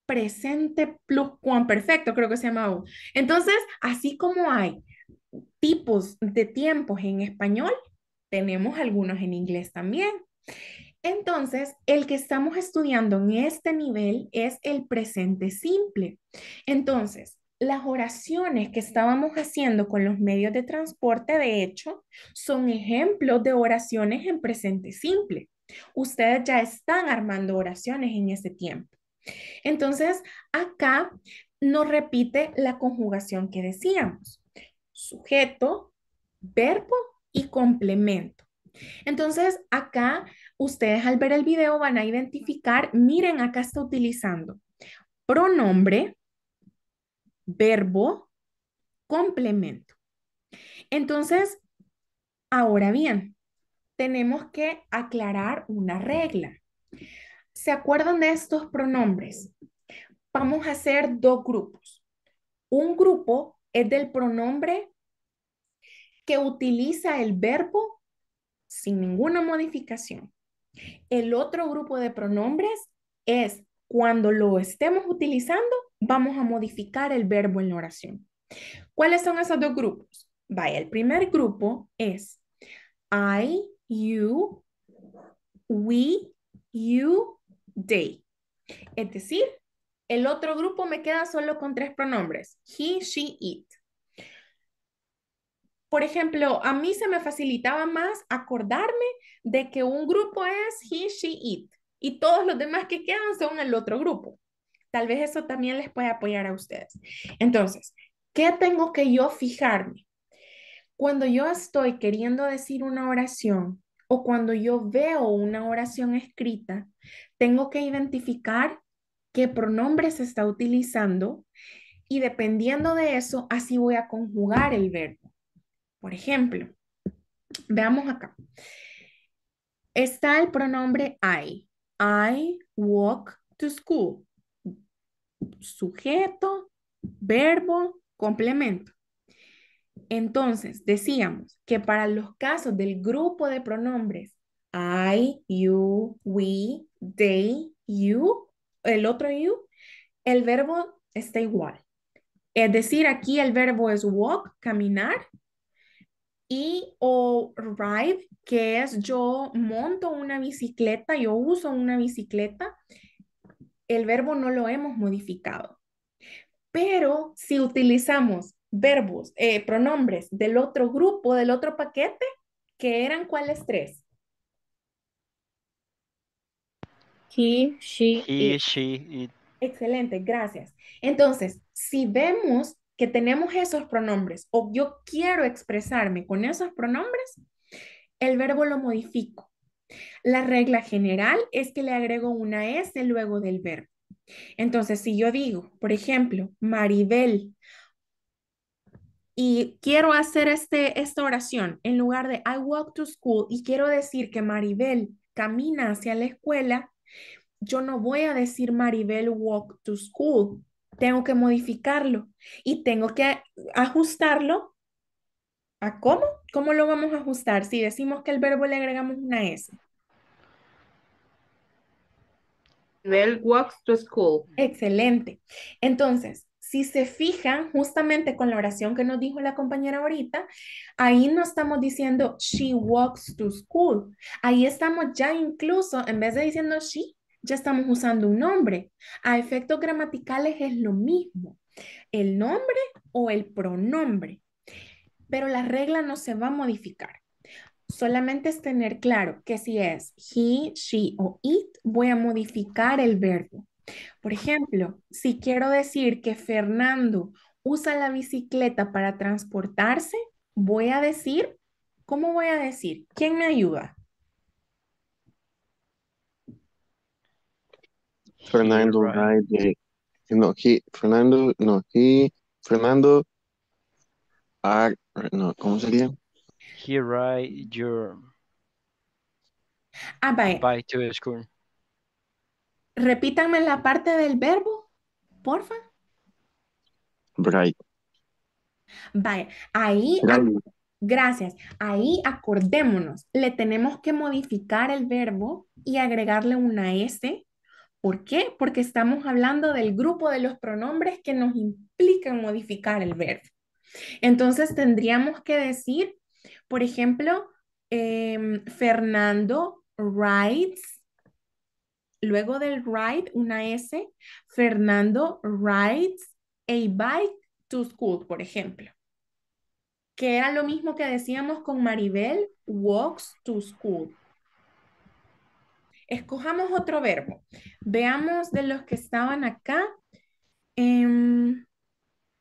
Speaker 1: Presente plus perfecto creo que se llamaba. Entonces, así como hay tipos de tiempos en español, tenemos algunos en inglés también. Entonces, el que estamos estudiando en este nivel es el presente simple. Entonces, las oraciones que estábamos haciendo con los medios de transporte, de hecho, son ejemplos de oraciones en presente simple. Ustedes ya están armando oraciones en ese tiempo. Entonces, acá nos repite la conjugación que decíamos sujeto, verbo y complemento. Entonces, acá ustedes al ver el video van a identificar, miren, acá está utilizando pronombre, verbo, complemento. Entonces, ahora bien, tenemos que aclarar una regla. ¿Se acuerdan de estos pronombres? Vamos a hacer dos grupos. Un grupo es del pronombre que utiliza el verbo sin ninguna modificación. El otro grupo de pronombres es cuando lo estemos utilizando, vamos a modificar el verbo en la oración. ¿Cuáles son esos dos grupos? Vaya, el primer grupo es I, you, we, you, they. Es decir, el otro grupo me queda solo con tres pronombres, he, she, it. Por ejemplo, a mí se me facilitaba más acordarme de que un grupo es he, she, it y todos los demás que quedan son el otro grupo. Tal vez eso también les pueda apoyar a ustedes. Entonces, ¿qué tengo que yo fijarme? Cuando yo estoy queriendo decir una oración o cuando yo veo una oración escrita, tengo que identificar qué pronombre se está utilizando y dependiendo de eso, así voy a conjugar el verbo. Por ejemplo, veamos acá. Está el pronombre I. I walk to school. Sujeto, verbo, complemento. Entonces, decíamos que para los casos del grupo de pronombres I, you, we, they, you, el otro you, el verbo está igual. Es decir, aquí el verbo es walk, caminar, y o ride, que es yo monto una bicicleta, yo uso una bicicleta, el verbo no lo hemos modificado. Pero si utilizamos verbos, eh, pronombres del otro grupo, del otro paquete, que eran cuáles tres?
Speaker 2: He, she, He, she,
Speaker 1: Excelente, gracias. Entonces, si vemos que tenemos esos pronombres o yo quiero expresarme con esos pronombres, el verbo lo modifico. La regla general es que le agrego una S luego del verbo. Entonces, si yo digo, por ejemplo, Maribel, y quiero hacer este, esta oración en lugar de I walk to school y quiero decir que Maribel camina hacia la escuela, yo no voy a decir Maribel Walk to School, tengo que modificarlo y tengo que ajustarlo a cómo. ¿Cómo lo vamos a ajustar? Si decimos que el verbo le agregamos una S. Maribel walks to school. Excelente. Entonces, si se fijan, justamente con la oración que nos dijo la compañera ahorita, ahí no estamos diciendo she walks to school. Ahí estamos ya incluso, en vez de diciendo she, ya estamos usando un nombre. A efectos gramaticales es lo mismo, el nombre o el pronombre. Pero la regla no se va a modificar. Solamente es tener claro que si es he, she o it, voy a modificar el verbo. Por ejemplo, si quiero decir que Fernando usa la bicicleta para transportarse, voy a decir, ¿cómo voy a decir? ¿Quién me ayuda?
Speaker 2: Fernando ride no he Fernando no he Fernando no cómo sería he ride your ah, bye. bye to school
Speaker 1: repítanme la parte del verbo, porfa. Right. Vaya, ahí, gracias, ahí acordémonos, le tenemos que modificar el verbo y agregarle una S. ¿Por qué? Porque estamos hablando del grupo de los pronombres que nos implican modificar el verbo. Entonces tendríamos que decir, por ejemplo, em, Fernando writes Luego del ride, una S, Fernando rides a bike to school, por ejemplo. Que era lo mismo que decíamos con Maribel, walks to school. Escojamos otro verbo. Veamos de los que estaban acá em,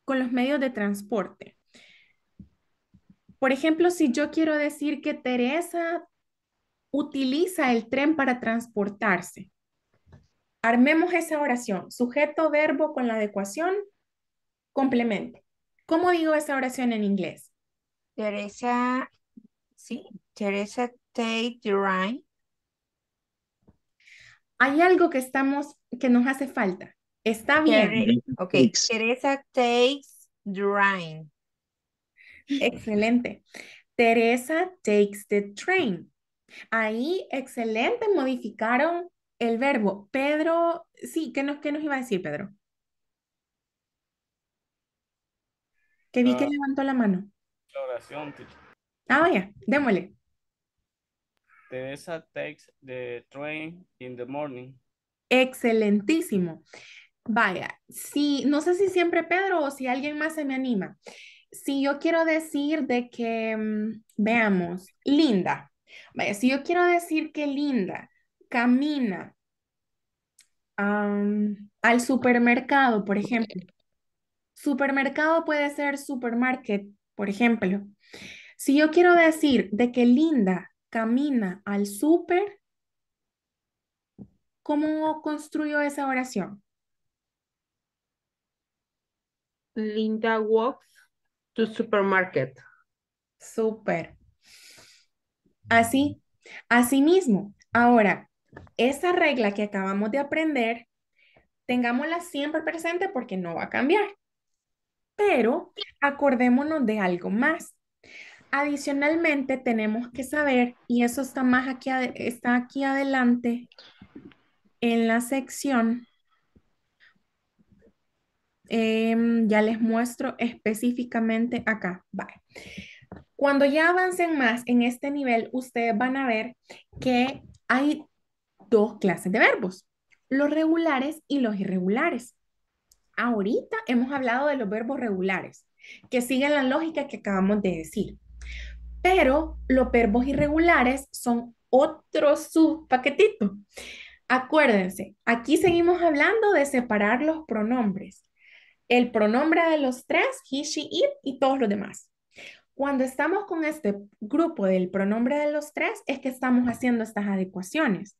Speaker 1: con los medios de transporte. Por ejemplo, si yo quiero decir que Teresa utiliza el tren para transportarse, Armemos esa oración, sujeto, verbo con la adecuación, complemento. ¿Cómo digo esa oración en inglés? Teresa, sí, Teresa, take the train. Hay algo que estamos, que nos hace falta. Está bien. Ok, Teresa takes the train. Excelente. Teresa takes the train. Ahí, excelente, modificaron el verbo. Pedro, sí, ¿qué nos, nos iba a decir Pedro? Que vi que ah. levantó la mano.
Speaker 2: La oración, teacher.
Speaker 1: Ah, vaya, démosle.
Speaker 2: Teresa takes the train in the morning.
Speaker 1: Excelentísimo. Vaya, si, no sé si siempre Pedro o si alguien más se me anima. Si yo quiero decir de que, mm, veamos, linda. Vaya, si yo quiero decir que linda camina al supermercado, por ejemplo, supermercado puede ser supermarket, por ejemplo. Si yo quiero decir de que Linda camina al super, ¿cómo construyo esa oración? Linda walks to supermarket. Super. Así, así mismo. Ahora, esa regla que acabamos de aprender, tengámosla siempre presente porque no va a cambiar. Pero acordémonos de algo más. Adicionalmente, tenemos que saber, y eso está más aquí, está aquí adelante en la sección. Em, ya les muestro específicamente acá. Cuando ya avancen más en este nivel, ustedes van a ver que hay dos clases de verbos, los regulares y los irregulares. Ahorita hemos hablado de los verbos regulares, que siguen la lógica que acabamos de decir, pero los verbos irregulares son otro subpaquetito. Acuérdense, aquí seguimos hablando de separar los pronombres. El pronombre de los tres, he, she, it y todos los demás. Cuando estamos con este grupo del pronombre de los tres es que estamos haciendo estas adecuaciones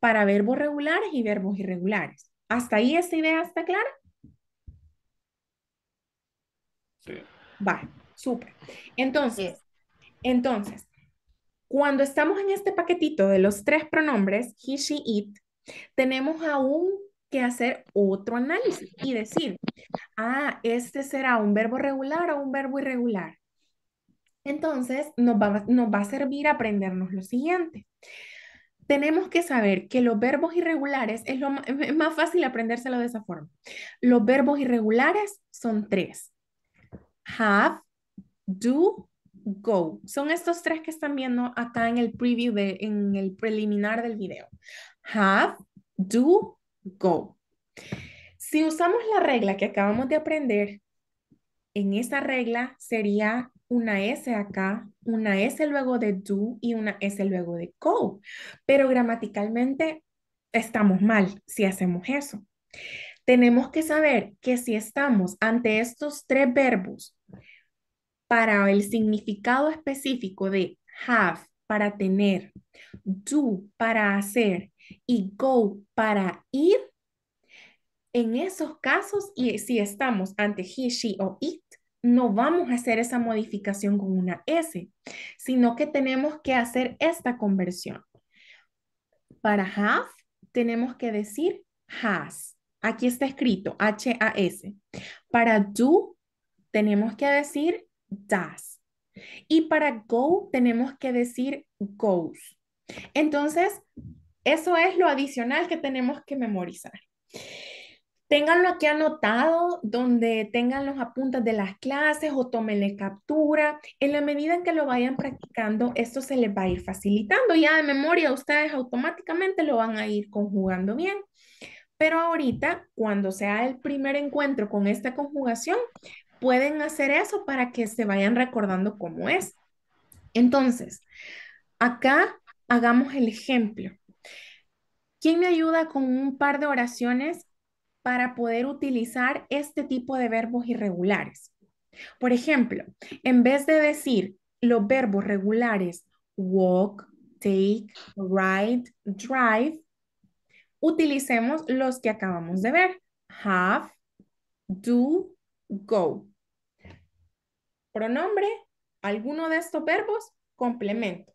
Speaker 1: para verbos regulares y verbos irregulares. ¿Hasta ahí esta idea está clara? Sí. Vale, súper. Entonces, entonces, cuando estamos en este paquetito de los tres pronombres, he, she, it, tenemos aún que hacer otro análisis y decir, ah, este será un verbo regular o un verbo irregular. Entonces, nos va, nos va a servir aprendernos lo siguiente tenemos que saber que los verbos irregulares es, lo, [LAUGHS] más fácil aprendérselo de esa forma. Los verbos irregulares son tres. Have, do, go. Son estos tres que están viendo acá en el preview, de, en el preliminar del video. Have, do, go. Si usamos la regla que acabamos de aprender, en esa regla sería una S acá, una S luego de do y una S luego de go. Pero gramaticalmente estamos mal si hacemos eso. Tenemos que saber que si estamos ante estos tres verbos para el significado específico de have, para tener, do, para hacer y go, para ir, en esos casos, y si estamos ante he, she o it, no vamos a hacer esa modificación con una S, sino que tenemos que hacer esta conversión. Para have tenemos que decir has. Aquí está escrito H-A-S. Para do tenemos que decir does. Y para go tenemos que decir goes. Entonces, eso es lo adicional que tenemos que memorizar. Ténganlo aquí anotado, donde tengan los apuntes de las clases o tómenle captura. En la medida en que lo vayan practicando, esto se les va a ir facilitando. Ya de memoria, ustedes automáticamente lo van a ir conjugando bien. Pero ahorita, cuando sea el primer encuentro con esta conjugación, pueden hacer eso para que se vayan recordando cómo es. Entonces, acá hagamos el ejemplo. ¿Quién me ayuda con un par de oraciones para poder utilizar este tipo de verbos irregulares. Por ejemplo, en vez de decir los verbos regulares walk, take, ride, drive, utilicemos los que acabamos de ver. Have, do, go. Pronombre, alguno de estos verbos, complemento.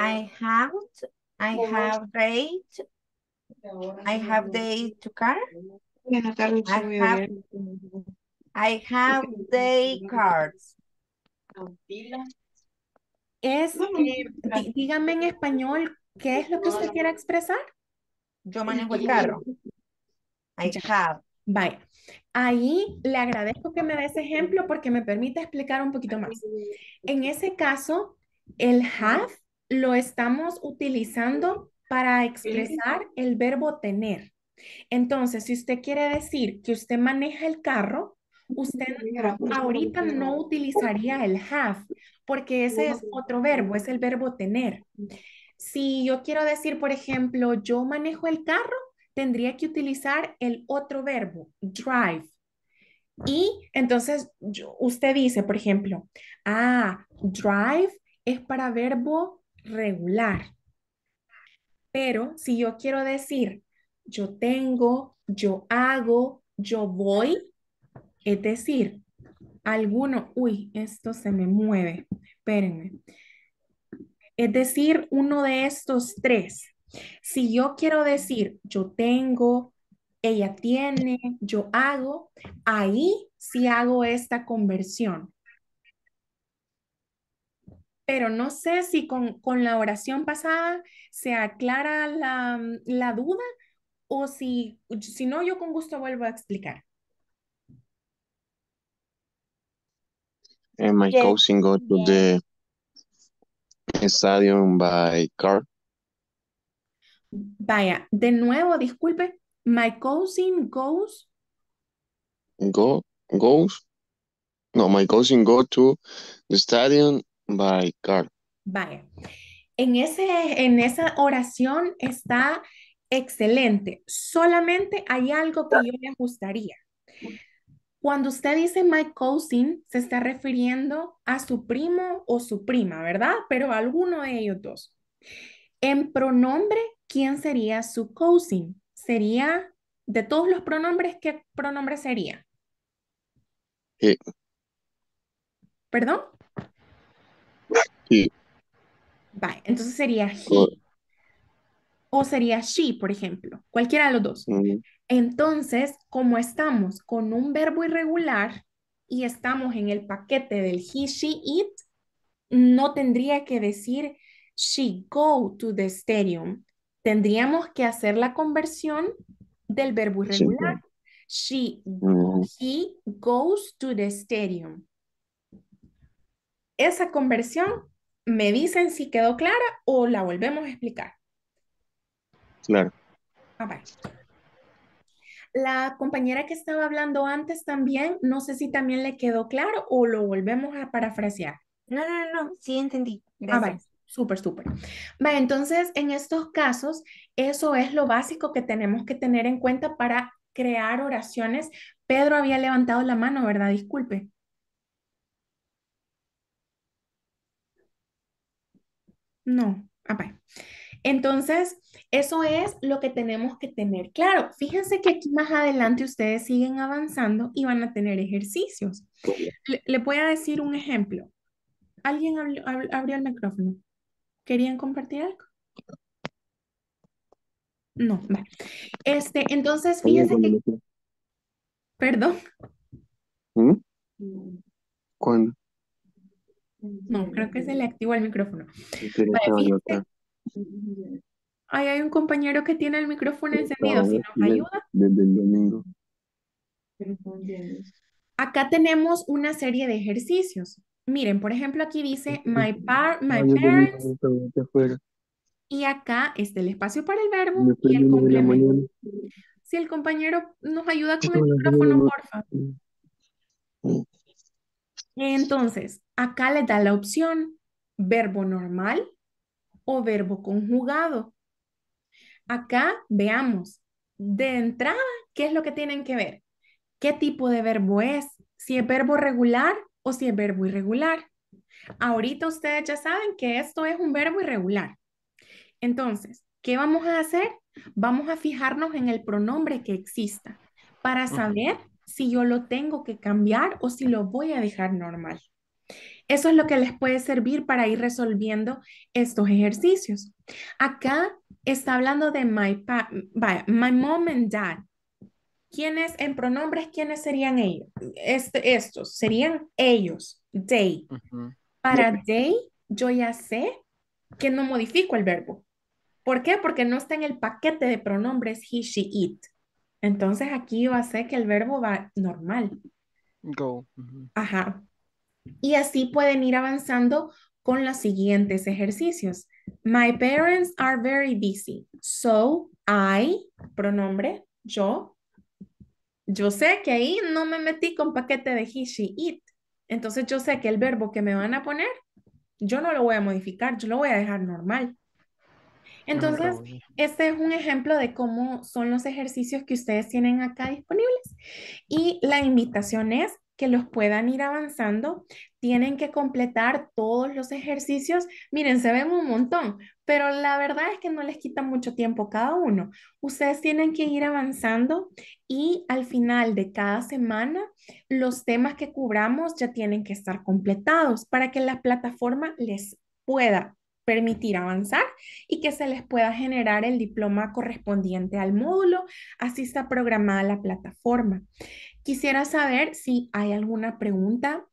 Speaker 2: I have I have este. date. I have day to car. I have, day cards.
Speaker 1: Es, dígame en español, ¿qué es lo que usted quiere expresar?
Speaker 2: Yo manejo el carro. I have. Bye.
Speaker 1: ahí le agradezco que me dé ese ejemplo porque me permite explicar un poquito más. En ese caso, el have lo estamos utilizando para expresar el verbo tener. Entonces, si usted quiere decir que usted maneja el carro, usted ahorita no utilizaría el have, porque ese es otro verbo, es el verbo tener. Si yo quiero decir, por ejemplo, yo manejo el carro, tendría que utilizar el otro verbo, drive. Y entonces usted dice, por ejemplo, ah, drive es para verbo regular. Pero si yo quiero decir, yo tengo, yo hago, yo voy, es decir, alguno, uy, esto se me mueve, espérenme. Es decir, uno de estos tres. Si yo quiero decir, yo tengo, ella tiene, yo hago, ahí sí hago esta conversión pero no sé si con, con la oración pasada se aclara la, mm, la, duda o si, si no, yo con gusto vuelvo a explicar. Eh, my cousin go to
Speaker 2: the stadium by car.
Speaker 1: Vaya, de nuevo, disculpe. My cousin goes.
Speaker 2: Go, goes. No, my cousin go to the stadium By car.
Speaker 1: Vaya. En, ese, en esa oración está excelente. Solamente hay algo que yo le gustaría Cuando usted dice my cousin, se está refiriendo a su primo o su prima, ¿verdad? Pero alguno de ellos dos. En pronombre, ¿quién sería su cousin? Sería, de todos los pronombres, ¿qué pronombre sería? ¿Perdón? entonces sería he o sería she, por ejemplo, cualquiera de los dos. Entonces, como estamos con un verbo irregular y estamos en el paquete del he, she, it, no tendría que decir she go to the stadium. Tendríamos que hacer la conversión del verbo irregular. She, goes to the stadium. Esa conversión me dicen si quedó clara o la volvemos a explicar. Claro. Ah, La compañera que estaba hablando antes también, no sé si también le quedó claro o lo volvemos a parafrasear. No, no, no, sí entendí. Ah, Gracias. Ah, Súper, súper. entonces, en estos casos, eso es lo básico que tenemos que tener en cuenta para crear oraciones. Pedro había levantado la mano, ¿verdad? Disculpe. No, ah, Entonces, eso es lo que tenemos que tener claro. Fíjense que aquí más adelante ustedes siguen avanzando y van a tener ejercicios. Le, voy a decir un ejemplo. ¿Alguien abrió, el micrófono? ¿Querían compartir algo? No, vale. Este, entonces, fíjense que... Perdón. ¿Mm? ¿Cuándo? No, creo que se le activó el micrófono. Ahí hay un compañero que tiene el micrófono encendido, si nos ayuda. Acá tenemos una serie de ejercicios. Miren, por ejemplo, aquí dice my, my parents. Y acá está el espacio para el verbo y el complemento. Si el compañero nos ayuda con el micrófono, porfa. Entonces, acá les da la opción verbo normal o verbo conjugado. Acá veamos de entrada qué es lo que tienen que ver, qué tipo de verbo es, si es verbo regular o si es verbo irregular. Ahorita ustedes ya saben que esto es un verbo irregular. Entonces, ¿qué vamos a hacer? Vamos a fijarnos en el pronombre que exista para saber si yo lo tengo que cambiar o si lo voy a dejar normal. Eso es lo que les puede servir para ir resolviendo estos ejercicios. Acá está hablando de my, pa my mom and dad. ¿Quiénes en pronombres, quiénes serían ellos? Este, estos serían ellos, they. Para they, yo ya sé que no modifico el verbo. ¿Por qué? Porque no está en el paquete de pronombres he, she, it. Entonces aquí yo sé que el verbo va normal. Go. Ajá. Y así pueden ir avanzando con los siguientes ejercicios. My parents are very busy. So I, pronombre, yo. Yo sé que ahí no me metí con paquete de he, she, it. Entonces yo sé que el verbo que me van a poner, yo no lo voy a modificar, yo lo voy a dejar normal. Ah, Entonces, este es un ejemplo de cómo son los ejercicios que ustedes tienen acá disponibles. Y la invitación es que los puedan ir avanzando. Tienen que completar todos los ejercicios. Miren, se ven un montón, pero la verdad es que no les quita mucho tiempo cada uno. Ustedes tienen que ir avanzando y al final de cada semana los temas que cubramos ya tienen que estar completados para que la plataforma les pueda permitir avanzar y que se les pueda generar el diploma correspondiente al módulo, así está programada la plataforma. Quisiera saber si hay alguna pregunta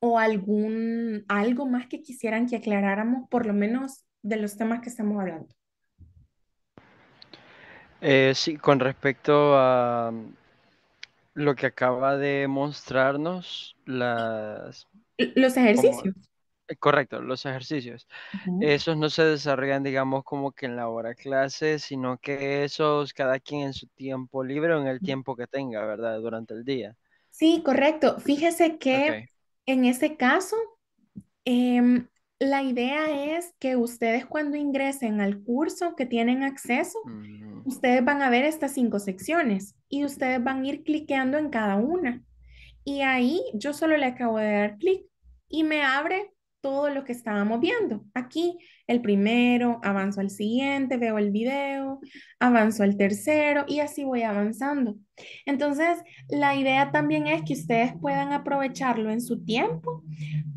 Speaker 1: o algún algo más que quisieran que aclaráramos, por lo menos de los temas que estamos hablando.
Speaker 2: Eh, sí, con respecto a lo que acaba de mostrarnos Los ejercicios. Eh, correcto, los ejercicios. Esos no se desarrollan, digamos, como que en la hora clase, sino que esos cada quien en su tiempo libre o en el mm. tiempo que tenga, ¿verdad? Durante el día.
Speaker 1: Sí, correcto. Fíjese que en ese caso, em, la idea es que ustedes cuando ingresen al curso que tienen acceso, ustedes van a ver estas cinco secciones y ustedes van a ir cliqueando en cada una. Y ahí yo solo le acabo de dar clic y me abre todo lo que estábamos viendo. Aquí el primero, avanzo al siguiente, veo el video, avanzo al tercero y así voy avanzando. Entonces, la idea también es que ustedes puedan aprovecharlo en su tiempo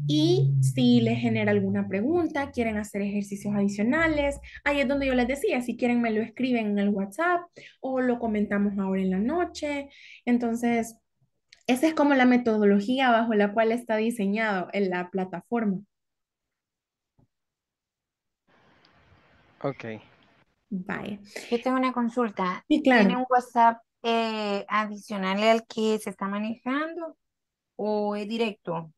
Speaker 1: y si les genera alguna pregunta, quieren hacer ejercicios adicionales, ahí es donde yo les decía, si quieren me lo escriben en el WhatsApp o lo comentamos ahora en la noche. Entonces, esa es como la metodología bajo la cual está diseñado en la plataforma.
Speaker 2: Ok. Bye. Yo tengo una consulta. ¿Tiene un WhatsApp eh, adicional al que se está manejando o es directo?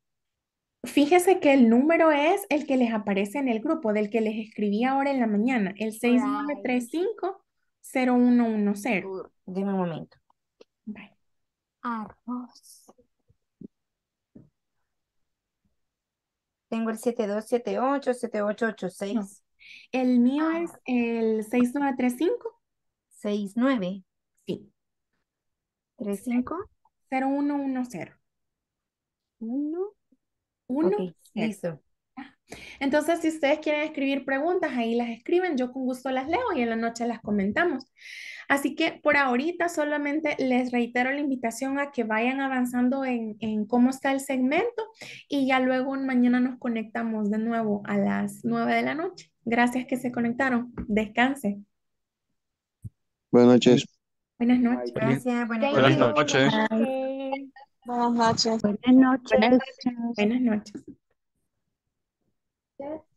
Speaker 1: Fíjese que el número es el que les aparece en el grupo, del que les escribí ahora en la mañana, el 6935-0110. Dime un momento. Bye.
Speaker 2: Arroz.
Speaker 1: Tengo el 7278-7886. El mío ah. es el 6935. 69. Sí. 35. 0110. 1. 1. Okay, listo. Ah. Entonces, si ustedes quieren escribir preguntas, ahí las escriben, yo con gusto las leo y en la noche las comentamos. Así que por ahorita solamente les reitero la invitación a que vayan avanzando en, en cómo está el segmento y ya luego mañana nos conectamos de nuevo a las 9 de la noche. Gracias que se conectaron. Descanse. Buenas noches. Buenas noches. Gracias. Buenas, noches.
Speaker 2: Buenas noches. Buenas noches. Buenas noches.